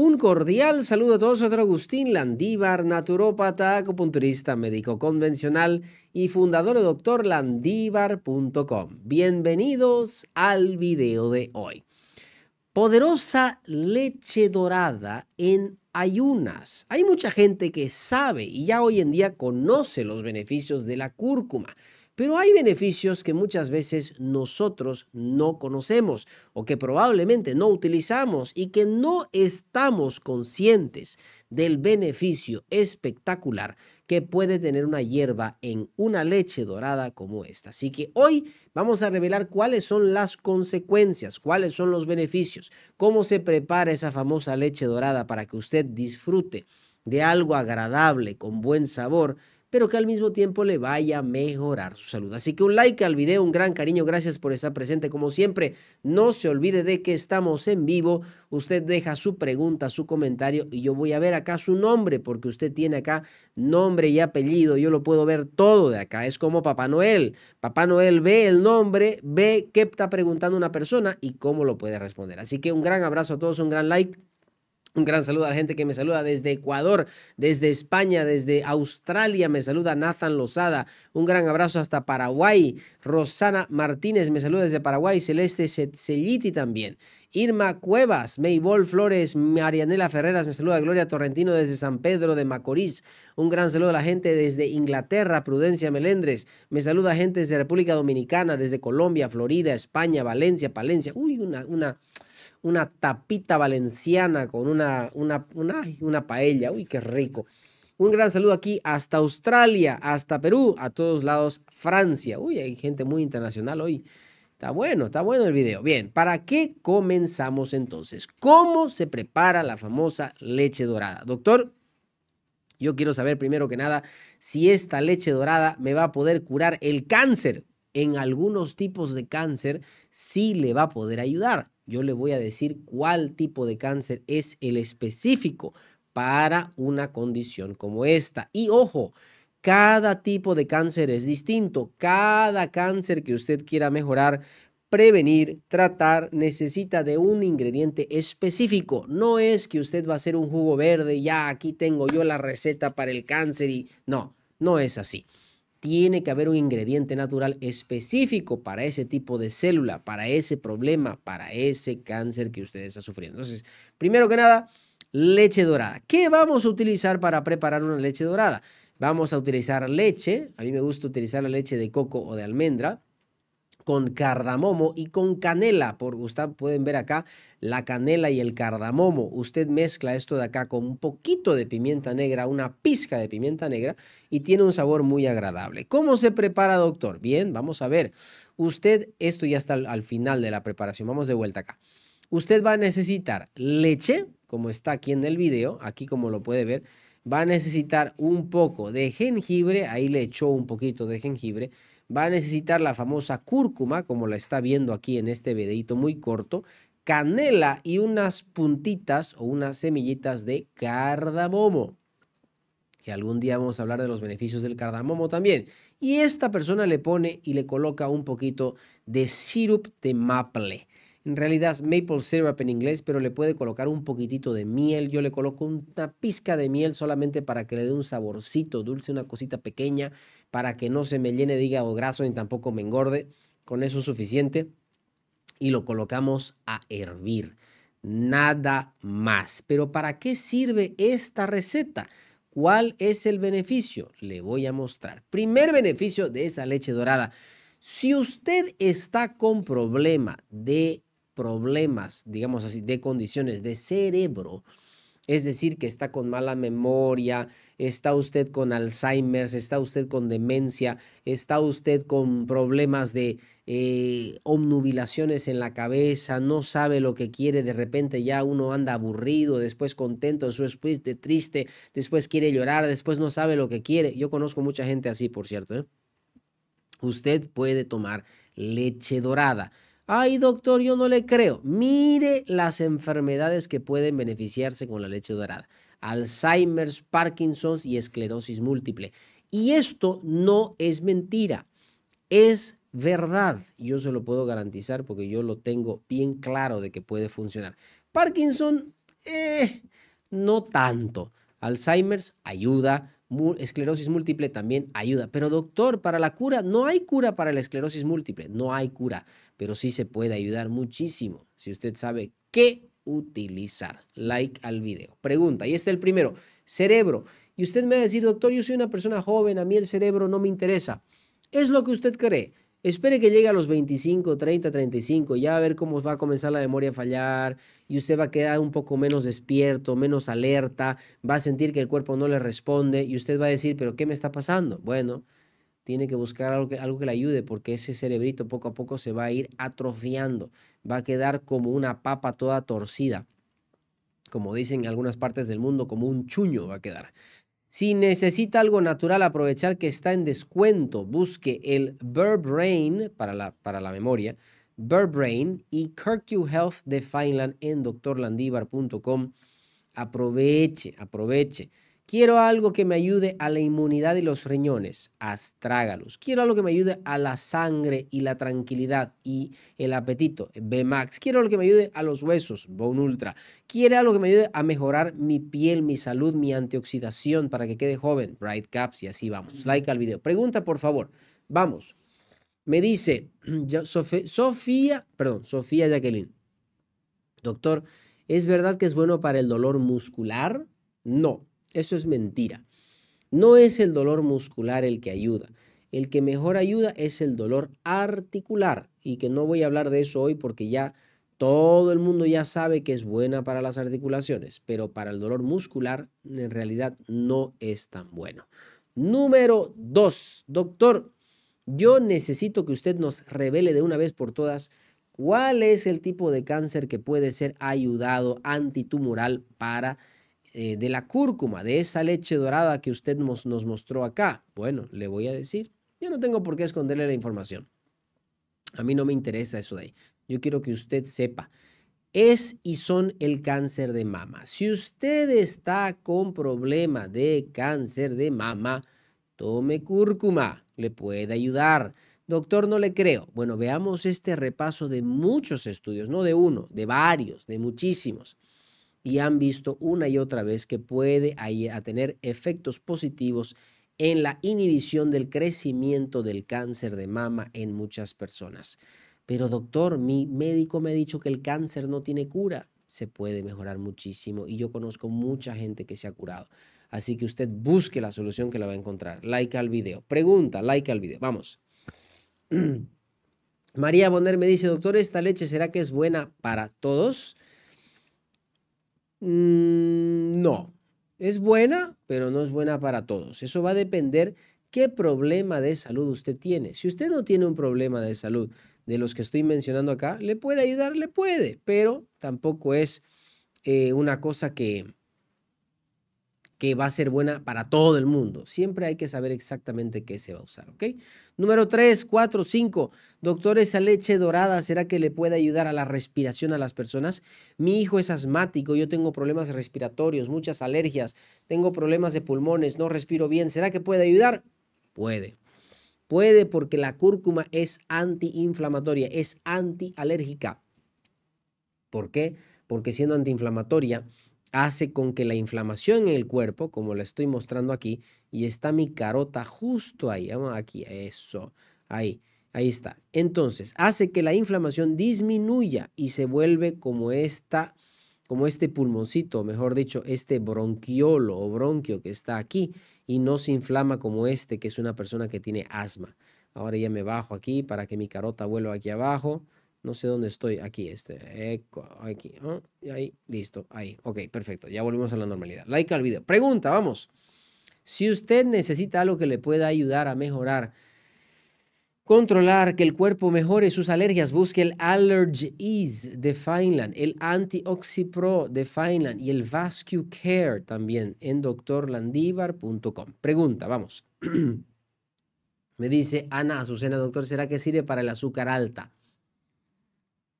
Un cordial saludo a todos, otro Agustín Landívar, naturópata, acupunturista, médico convencional y fundador de doctorlandivar.com. Bienvenidos al video de hoy. Poderosa leche dorada en ayunas. Hay mucha gente que sabe y ya hoy en día conoce los beneficios de la cúrcuma, pero hay beneficios que muchas veces nosotros no conocemos o que probablemente no utilizamos y que no estamos conscientes del beneficio espectacular que puede tener una hierba en una leche dorada como esta. Así que hoy vamos a revelar cuáles son las consecuencias, cuáles son los beneficios, cómo se prepara esa famosa leche dorada para que usted disfrute de algo agradable, con buen sabor pero que al mismo tiempo le vaya a mejorar su salud. Así que un like al video, un gran cariño, gracias por estar presente como siempre. No se olvide de que estamos en vivo, usted deja su pregunta, su comentario y yo voy a ver acá su nombre porque usted tiene acá nombre y apellido, yo lo puedo ver todo de acá, es como Papá Noel. Papá Noel ve el nombre, ve qué está preguntando una persona y cómo lo puede responder. Así que un gran abrazo a todos, un gran like un gran saludo a la gente que me saluda desde Ecuador, desde España, desde Australia. Me saluda Nathan Lozada. Un gran abrazo hasta Paraguay. Rosana Martínez me saluda desde Paraguay. Celeste Celliti también. Irma Cuevas, Maybol Flores, Marianela Ferreras, me saluda Gloria Torrentino desde San Pedro de Macorís. Un gran saludo a la gente desde Inglaterra, Prudencia Melendres. Me saluda gente desde República Dominicana, desde Colombia, Florida, España, Valencia, Palencia. Uy, una, una, una tapita valenciana con una, una, una, paella. Uy, qué rico. Un gran saludo aquí hasta Australia, hasta Perú, a todos lados, Francia. Uy, hay gente muy internacional hoy. Está bueno, está bueno el video. Bien, ¿para qué comenzamos entonces? ¿Cómo se prepara la famosa leche dorada? Doctor, yo quiero saber primero que nada si esta leche dorada me va a poder curar el cáncer. En algunos tipos de cáncer sí le va a poder ayudar yo le voy a decir cuál tipo de cáncer es el específico para una condición como esta. Y ojo, cada tipo de cáncer es distinto. Cada cáncer que usted quiera mejorar, prevenir, tratar, necesita de un ingrediente específico. No es que usted va a hacer un jugo verde, ya ah, aquí tengo yo la receta para el cáncer y no, no es así tiene que haber un ingrediente natural específico para ese tipo de célula, para ese problema, para ese cáncer que usted está sufriendo. Entonces, primero que nada, leche dorada. ¿Qué vamos a utilizar para preparar una leche dorada? Vamos a utilizar leche, a mí me gusta utilizar la leche de coco o de almendra, con cardamomo y con canela. Por usted pueden ver acá la canela y el cardamomo. Usted mezcla esto de acá con un poquito de pimienta negra, una pizca de pimienta negra, y tiene un sabor muy agradable. ¿Cómo se prepara, doctor? Bien, vamos a ver. Usted, esto ya está al final de la preparación. Vamos de vuelta acá. Usted va a necesitar leche, como está aquí en el video, aquí como lo puede ver, va a necesitar un poco de jengibre, ahí le echó un poquito de jengibre, va a necesitar la famosa cúrcuma, como la está viendo aquí en este videito muy corto, canela y unas puntitas o unas semillitas de cardamomo. Que algún día vamos a hablar de los beneficios del cardamomo también. Y esta persona le pone y le coloca un poquito de sirup de maple en realidad es maple syrup en inglés, pero le puede colocar un poquitito de miel. Yo le coloco una pizca de miel solamente para que le dé un saborcito dulce, una cosita pequeña, para que no se me llene de hígado graso ni tampoco me engorde. Con eso es suficiente. Y lo colocamos a hervir. Nada más. Pero ¿para qué sirve esta receta? ¿Cuál es el beneficio? Le voy a mostrar. Primer beneficio de esa leche dorada. Si usted está con problema de problemas, digamos así, de condiciones de cerebro, es decir, que está con mala memoria, está usted con Alzheimer, está usted con demencia, está usted con problemas de eh, omnubilaciones en la cabeza, no sabe lo que quiere, de repente ya uno anda aburrido, después contento, después triste, después quiere llorar, después no sabe lo que quiere. Yo conozco mucha gente así, por cierto. ¿eh? Usted puede tomar leche dorada. Ay, doctor, yo no le creo. Mire las enfermedades que pueden beneficiarse con la leche dorada. Alzheimer's, Parkinson's y esclerosis múltiple. Y esto no es mentira, es verdad. Yo se lo puedo garantizar porque yo lo tengo bien claro de que puede funcionar. Parkinson, eh, no tanto. Alzheimer's ayuda, esclerosis múltiple también ayuda. Pero doctor, para la cura, no hay cura para la esclerosis múltiple, no hay cura, pero sí se puede ayudar muchísimo si usted sabe qué utilizar. Like al video. Pregunta, y este es el primero, cerebro. Y usted me va a decir, doctor, yo soy una persona joven, a mí el cerebro no me interesa. Es lo que usted cree. Espere que llegue a los 25, 30, 35, ya a ver cómo va a comenzar la memoria a fallar y usted va a quedar un poco menos despierto, menos alerta, va a sentir que el cuerpo no le responde y usted va a decir, pero ¿qué me está pasando? Bueno, tiene que buscar algo que, algo que le ayude porque ese cerebrito poco a poco se va a ir atrofiando, va a quedar como una papa toda torcida, como dicen en algunas partes del mundo, como un chuño va a quedar. Si necesita algo natural, aprovechar que está en descuento. Busque el Burbrain para la, para la memoria, Burbrain y Kirkview Health de Finland en doctorlandivar.com. Aproveche, aproveche. Quiero algo que me ayude a la inmunidad y los riñones, astrágalos. Quiero algo que me ayude a la sangre y la tranquilidad y el apetito, B-Max. Quiero algo que me ayude a los huesos, Bone Ultra. Quiero algo que me ayude a mejorar mi piel, mi salud, mi antioxidación para que quede joven, Bright Caps y así vamos. Like al video. Pregunta, por favor. Vamos. Me dice Sofía, perdón, Sofía Jacqueline. Doctor, ¿es verdad que es bueno para el dolor muscular? No, eso es mentira. No es el dolor muscular el que ayuda. El que mejor ayuda es el dolor articular y que no voy a hablar de eso hoy porque ya todo el mundo ya sabe que es buena para las articulaciones, pero para el dolor muscular en realidad no es tan bueno. Número 2. Doctor, yo necesito que usted nos revele de una vez por todas cuál es el tipo de cáncer que puede ser ayudado antitumoral para eh, de la cúrcuma, de esa leche dorada que usted nos, nos mostró acá? Bueno, le voy a decir, yo no tengo por qué esconderle la información. A mí no me interesa eso de ahí. Yo quiero que usted sepa es y son el cáncer de mama. Si usted está con problema de cáncer de mama, tome cúrcuma, le puede ayudar. Doctor, no le creo. Bueno, veamos este repaso de muchos estudios, no de uno, de varios, de muchísimos y han visto una y otra vez que puede a tener efectos positivos en la inhibición del crecimiento del cáncer de mama en muchas personas. Pero doctor, mi médico me ha dicho que el cáncer no tiene cura. Se puede mejorar muchísimo y yo conozco mucha gente que se ha curado. Así que usted busque la solución que la va a encontrar. Like al video. Pregunta, like al video. Vamos. María Boner me dice, doctor, ¿esta leche será que es buena para todos? Mm, no. Es buena, pero no es buena para todos. Eso va a depender qué problema de salud usted tiene. Si usted no tiene un problema de salud de los que estoy mencionando acá, le puede ayudar, le puede, pero tampoco es eh, una cosa que, que va a ser buena para todo el mundo. Siempre hay que saber exactamente qué se va a usar, ¿ok? Número 3, 4, 5. Doctor, esa leche dorada, ¿será que le puede ayudar a la respiración a las personas? Mi hijo es asmático, yo tengo problemas respiratorios, muchas alergias, tengo problemas de pulmones, no respiro bien. ¿Será que puede ayudar? Puede. Puede porque la cúrcuma es antiinflamatoria, es antialérgica. ¿Por qué? Porque siendo antiinflamatoria, hace con que la inflamación en el cuerpo, como la estoy mostrando aquí, y está mi carota justo ahí, vamos aquí, eso, ahí, ahí está. Entonces, hace que la inflamación disminuya y se vuelve como esta, como este pulmoncito, mejor dicho, este bronquiolo o bronquio que está aquí y no se inflama como este, que es una persona que tiene asma. Ahora ya me bajo aquí para que mi carota vuelva aquí abajo. No sé dónde estoy. Aquí, este. Eco, aquí. y ahí, listo. Ahí. Ok, perfecto. Ya volvimos a la normalidad. Like al video. Pregunta, vamos. Si usted necesita algo que le pueda ayudar a mejorar, controlar que el cuerpo mejore sus alergias, busque el Allergy Ease de Finland el Antioxipro de Fineland y el Vascu Care también en doctorlandivar.com. Pregunta, vamos. Me dice Ana Azucena, doctor, ¿será que sirve para el azúcar alta?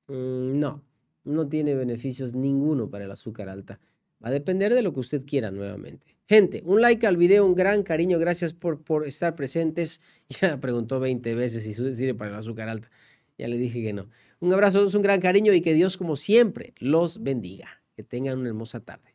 Mm, no, no tiene beneficios ninguno para el azúcar alta. Va a depender de lo que usted quiera nuevamente. Gente, un like al video, un gran cariño, gracias por, por estar presentes. Ya preguntó 20 veces si sirve para el azúcar alta. Ya le dije que no. Un abrazo, un gran cariño y que Dios como siempre los bendiga. Que tengan una hermosa tarde.